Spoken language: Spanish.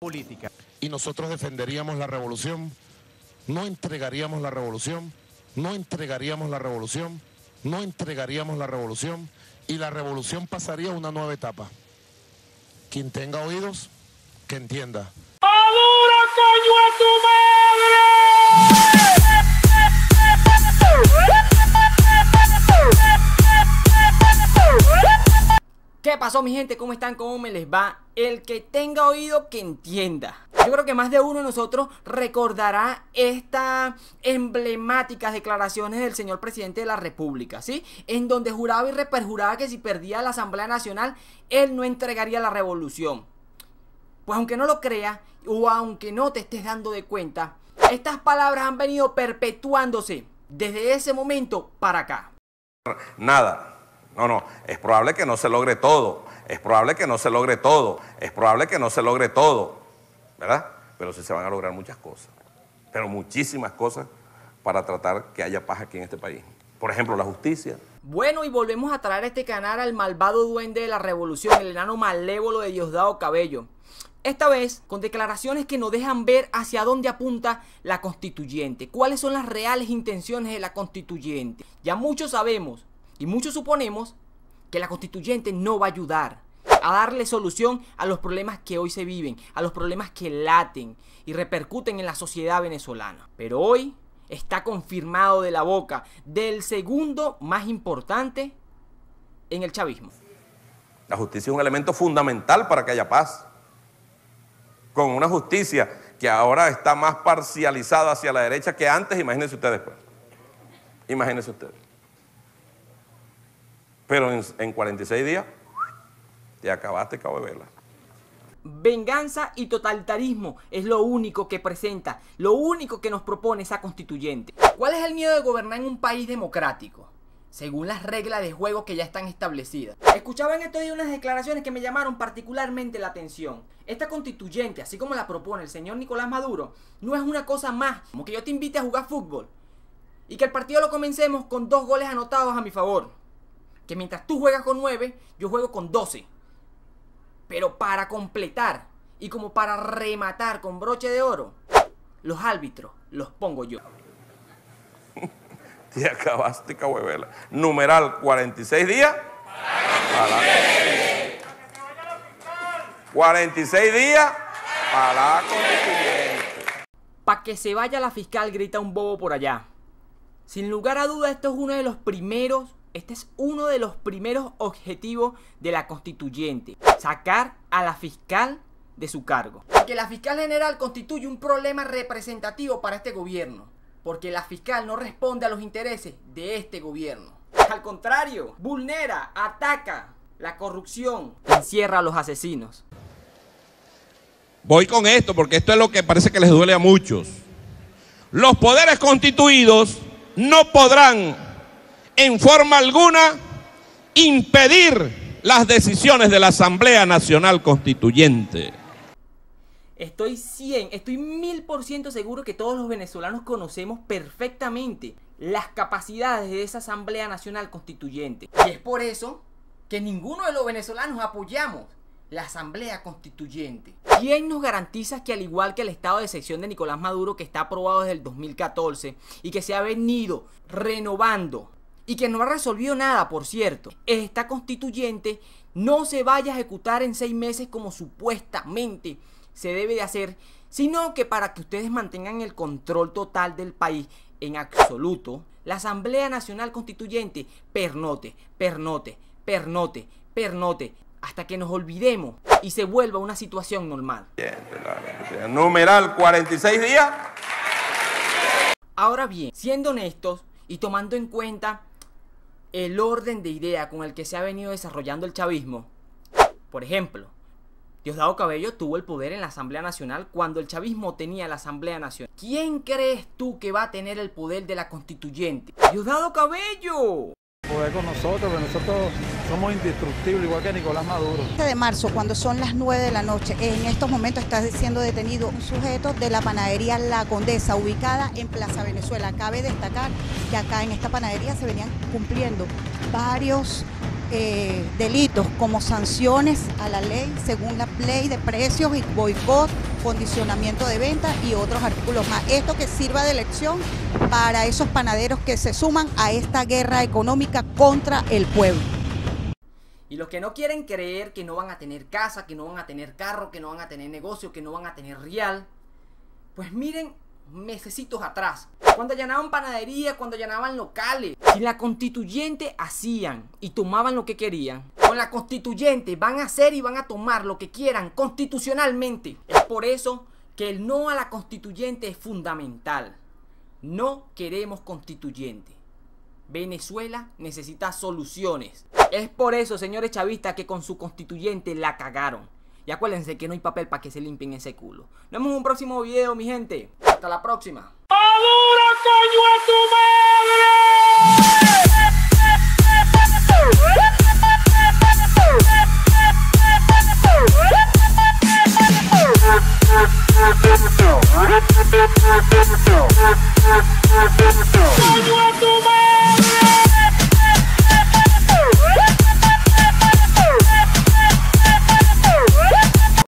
política. Y nosotros defenderíamos la revolución, no entregaríamos la revolución, no entregaríamos la revolución, no entregaríamos la revolución y la revolución pasaría a una nueva etapa. Quien tenga oídos, que entienda. coño a tu madre! ¿Qué pasó mi gente? ¿Cómo están? ¿Cómo me les va? El que tenga oído, que entienda. Yo creo que más de uno de nosotros recordará estas emblemáticas declaraciones del señor presidente de la República, ¿sí? En donde juraba y reperjuraba que si perdía la Asamblea Nacional, él no entregaría la revolución. Pues aunque no lo creas o aunque no te estés dando de cuenta, estas palabras han venido perpetuándose desde ese momento para acá. Nada no, no, es probable que no se logre todo, es probable que no se logre todo, es probable que no se logre todo, ¿verdad? Pero sí se van a lograr muchas cosas, pero muchísimas cosas para tratar que haya paz aquí en este país. Por ejemplo, la justicia. Bueno, y volvemos a traer a este canal al malvado duende de la revolución, el enano malévolo de Diosdado Cabello. Esta vez con declaraciones que nos dejan ver hacia dónde apunta la constituyente, cuáles son las reales intenciones de la constituyente. Ya muchos sabemos y muchos suponemos que la constituyente no va a ayudar a darle solución a los problemas que hoy se viven, a los problemas que laten y repercuten en la sociedad venezolana. Pero hoy está confirmado de la boca del segundo más importante en el chavismo. La justicia es un elemento fundamental para que haya paz. Con una justicia que ahora está más parcializada hacia la derecha que antes, imagínense ustedes. Pues. Imagínense ustedes. Pero en, 46 días te acabaste de verla. Venganza y totalitarismo es lo único que presenta, lo único que nos propone esa constituyente. ¿Cuál es el miedo de gobernar en un país democrático? según las reglas de juego que ya están establecidas. Escuchaba en estos días unas declaraciones que me llamaron particularmente la atención. Esta constituyente, así como la propone el señor Nicolás Maduro, no es una cosa más como que yo te invite a jugar fútbol y que el partido lo comencemos con dos goles anotados a mi favor. Que mientras tú juegas con 9, yo juego con 12. Pero para completar y como para rematar con broche de oro, los árbitros los pongo yo. Te acabaste, cabuevela. Numeral 46 días. Para la... 46 días. Para Para que se vaya la fiscal, grita un bobo por allá. Sin lugar a duda, esto es uno de los primeros este es uno de los primeros objetivos de la constituyente, sacar a la fiscal de su cargo. Porque la fiscal general constituye un problema representativo para este gobierno, porque la fiscal no responde a los intereses de este gobierno. Al contrario, vulnera, ataca la corrupción, encierra a los asesinos. Voy con esto porque esto es lo que parece que les duele a muchos. Los poderes constituidos no podrán en forma alguna impedir las decisiones de la Asamblea Nacional Constituyente. Estoy 100, estoy ciento seguro que todos los venezolanos conocemos perfectamente las capacidades de esa Asamblea Nacional Constituyente. Y es por eso que ninguno de los venezolanos apoyamos la Asamblea Constituyente. ¿Quién nos garantiza que al igual que el estado de sección de Nicolás Maduro que está aprobado desde el 2014 y que se ha venido renovando y que no ha resolvido nada, por cierto, esta constituyente no se vaya a ejecutar en seis meses como supuestamente se debe de hacer, sino que para que ustedes mantengan el control total del país en absoluto, la Asamblea Nacional Constituyente pernote, pernote, pernote, pernote, hasta que nos olvidemos y se vuelva una situación normal. Numeral 46 días. Ahora bien, siendo honestos y tomando en cuenta el orden de idea con el que se ha venido desarrollando el chavismo. Por ejemplo, Diosdado Cabello tuvo el poder en la Asamblea Nacional cuando el chavismo tenía la Asamblea Nacional. ¿Quién crees tú que va a tener el poder de la constituyente? Diosdado Cabello. Poder con nosotros, con nosotros somos indestructibles, igual que Nicolás Maduro. Este de marzo, cuando son las 9 de la noche, en estos momentos está siendo detenido un sujeto de la panadería La Condesa, ubicada en Plaza Venezuela. Cabe destacar que acá en esta panadería se venían cumpliendo varios eh, delitos como sanciones a la ley según la ley de precios y boicot, condicionamiento de venta y otros artículos más. Esto que sirva de lección para esos panaderos que se suman a esta guerra económica contra el pueblo. Y los que no quieren creer que no van a tener casa, que no van a tener carro, que no van a tener negocio, que no van a tener real, pues miren mesecitos atrás, cuando llenaban panaderías, cuando llenaban locales, si la constituyente hacían y tomaban lo que querían, con la constituyente van a hacer y van a tomar lo que quieran constitucionalmente. Es por eso que el no a la constituyente es fundamental. No queremos constituyente. Venezuela necesita soluciones. Es por eso, señores chavistas, que con su constituyente la cagaron. Y acuérdense que no hay papel para que se limpien ese culo. Nos vemos en un próximo video, mi gente. Hasta la próxima. coño, a tu